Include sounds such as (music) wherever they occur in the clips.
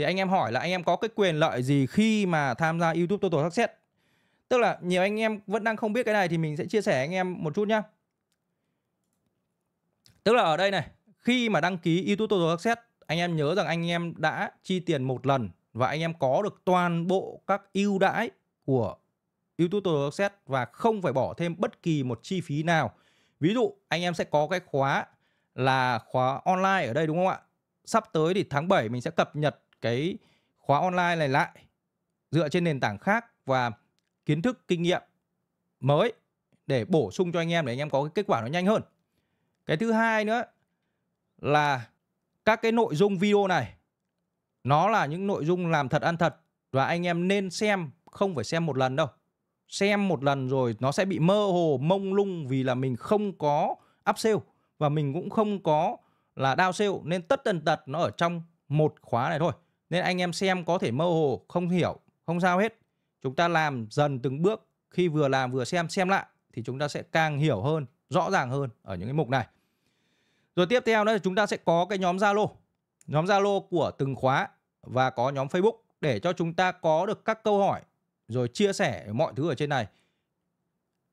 thì anh em hỏi là anh em có cái quyền lợi gì khi mà tham gia YouTube Total Success tức là nhiều anh em vẫn đang không biết cái này thì mình sẽ chia sẻ anh em một chút nhá tức là ở đây này khi mà đăng ký YouTube Total Success anh em nhớ rằng anh em đã chi tiền một lần và anh em có được toàn bộ các ưu đãi của YouTube Total Access và không phải bỏ thêm bất kỳ một chi phí nào. Ví dụ anh em sẽ có cái khóa là khóa online ở đây đúng không ạ? Sắp tới thì tháng 7 mình sẽ cập nhật cái khóa online này lại dựa trên nền tảng khác và kiến thức kinh nghiệm mới để bổ sung cho anh em để anh em có cái kết quả nó nhanh hơn. Cái thứ hai nữa là các cái nội dung video này nó là những nội dung làm thật ăn thật và anh em nên xem không phải xem một lần đâu. Xem một lần rồi nó sẽ bị mơ hồ mông lung vì là mình không có up sale và mình cũng không có là down sale nên tất tần tật nó ở trong một khóa này thôi. Nên anh em xem có thể mơ hồ, không hiểu, không sao hết. Chúng ta làm dần từng bước, khi vừa làm vừa xem xem lại thì chúng ta sẽ càng hiểu hơn, rõ ràng hơn ở những cái mục này. Rồi tiếp theo nữa chúng ta sẽ có cái nhóm Zalo, nhóm Zalo của từng khóa và có nhóm Facebook để cho chúng ta có được các câu hỏi rồi chia sẻ mọi thứ ở trên này.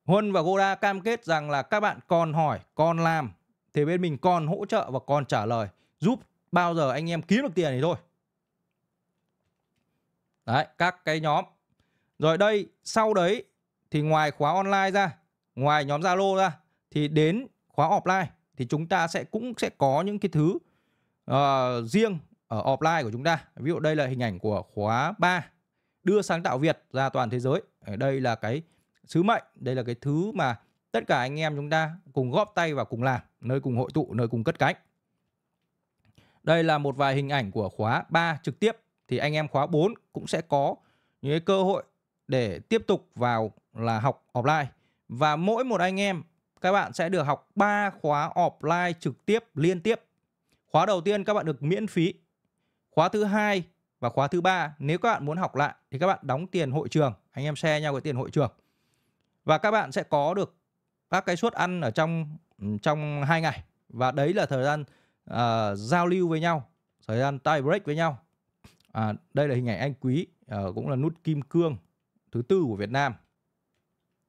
Huân và Goda cam kết rằng là các bạn còn hỏi, còn làm thì bên mình còn hỗ trợ và còn trả lời giúp bao giờ anh em kiếm được tiền thì thôi. Đấy, các cái nhóm. Rồi đây, sau đấy thì ngoài khóa online ra, ngoài nhóm Zalo ra thì đến khóa offline thì chúng ta sẽ cũng sẽ có những cái thứ uh, riêng ở offline của chúng ta. Ví dụ đây là hình ảnh của khóa 3 đưa sáng tạo Việt ra toàn thế giới. Đây là cái sứ mệnh, đây là cái thứ mà tất cả anh em chúng ta cùng góp tay và cùng làm, nơi cùng hội tụ, nơi cùng cất cánh. Đây là một vài hình ảnh của khóa 3 trực tiếp thì anh em khóa 4 cũng sẽ có những cái cơ hội để tiếp tục vào là học offline và mỗi một anh em các bạn sẽ được học 3 khóa offline trực tiếp liên tiếp. Khóa đầu tiên các bạn được miễn phí. Khóa thứ hai và khóa thứ ba nếu các bạn muốn học lại thì các bạn đóng tiền hội trường, anh em share nhau cái tiền hội trường. Và các bạn sẽ có được các cái suất ăn ở trong trong hai ngày và đấy là thời gian uh, giao lưu với nhau, thời gian tie break với nhau À, đây là hình ảnh anh Quý, à, cũng là nút kim cương thứ tư của Việt Nam.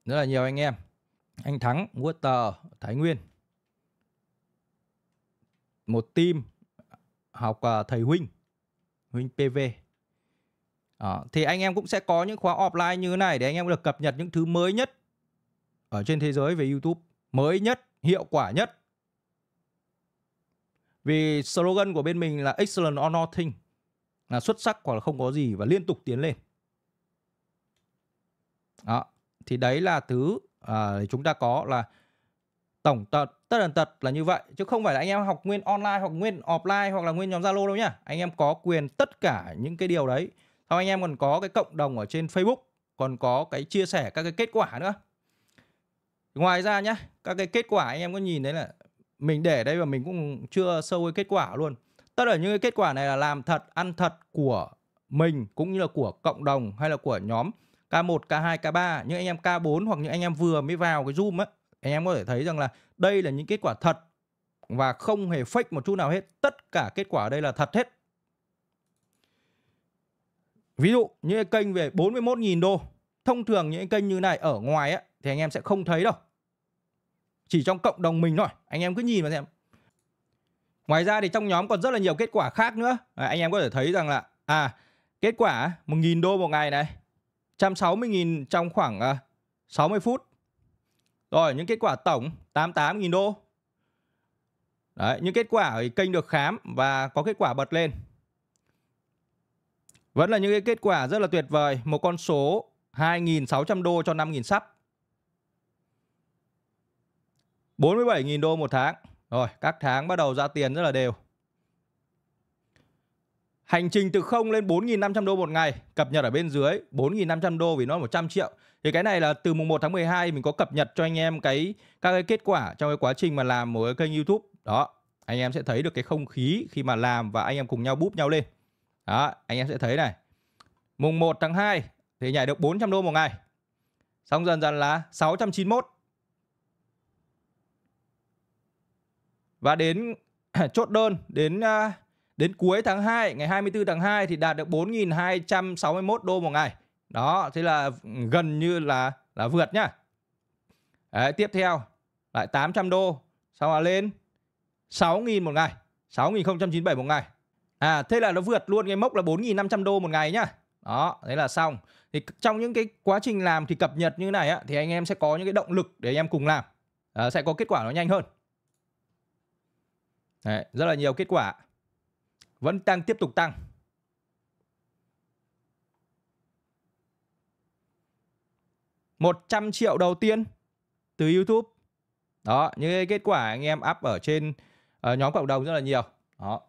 Rất là nhiều anh em. Anh Thắng, Water, Thái Nguyên. Một team học à, thầy Huynh, Huynh PV. À, ờ, thì anh em cũng sẽ có những khóa offline như thế này để anh em được cập nhật những thứ mới nhất ở trên thế giới về YouTube. Mới nhất, hiệu quả nhất. Vì slogan của bên mình là Excellent or Nothing là xuất sắc hoặc là không có gì và liên tục tiến lên đó thì đấy là thứ à, chúng ta có là tổng tật tất tần tật là như vậy chứ không phải là anh em học nguyên online hoặc nguyên offline hoặc là nguyên nhóm zalo đâu nhá anh em có quyền tất cả những cái điều đấy sau anh em còn có cái cộng đồng ở trên facebook còn có cái chia sẻ các cái kết quả nữa ngoài ra nhá các cái kết quả anh em có nhìn đấy là mình để đây và mình cũng chưa sâu cái kết quả luôn tất cả những cái kết quả này là làm thật ăn thật của mình cũng như là của cộng đồng hay là của nhóm K1, K2, K3 những anh em K4 hoặc những anh em vừa mới vào cái Zoom á anh em có thể thấy rằng là đây là những kết quả thật và không hề fake một chút nào hết tất cả kết quả ở đây là thật hết ví dụ những cái kênh về 41.000 đô thông thường những cái kênh như này ở ngoài á thì anh em sẽ không thấy đâu chỉ trong cộng đồng mình thôi anh em cứ nhìn vào xem Ngoài ra thì trong nhóm còn rất là nhiều kết quả khác nữa. À, anh em có thể thấy rằng là à kết quả 1.000 đô một ngày này, 160.000 trong khoảng à, 60 phút. Rồi những kết quả tổng 88.000 đô. Đấy, những kết quả ở kênh được khám và có kết quả bật lên. Vẫn là những cái kết quả rất là tuyệt vời, một con số 2.600 đô cho 5.000 sắp. 47.000 đô một tháng. Rồi, các tháng bắt đầu ra tiền rất là đều. Hành trình từ 0 lên 4.500 đô một ngày Cập nhật ở bên dưới 4.500 đô vì nó là 100 triệu Thì cái này là từ mùng 1 tháng 12 Mình có cập nhật cho anh em cái các cái kết quả Trong cái quá trình mà làm một cái kênh youtube Đó anh em sẽ thấy được cái không khí Khi mà làm và anh em cùng nhau búp nhau lên Đó anh em sẽ thấy này Mùng 1 tháng 2 thì nhảy được 400 đô một ngày Xong dần dần là 691 Và đến (clears throat) chốt đơn đến à, đến cuối tháng 2, ngày 24 tháng 2 thì đạt được 4.261 đô một ngày. Đó, thế là gần như là là vượt nhá. Đấy, tiếp theo lại 800 đô, sau là lên 6.000 một ngày, 6.097 một ngày. À, thế là nó vượt luôn cái mốc là 4.500 đô một ngày nhá. Đó, thế là xong. Thì trong những cái quá trình làm thì cập nhật như này á, thì anh em sẽ có những cái động lực để anh em cùng làm. À, sẽ có kết quả nó nhanh hơn. Đấy, rất là nhiều kết quả. Vẫn tăng tiếp tục tăng. một trăm triệu đầu tiên từ YouTube. Đó, những cái kết quả anh em up ở trên uh, nhóm cộng đồng rất là nhiều. Đó.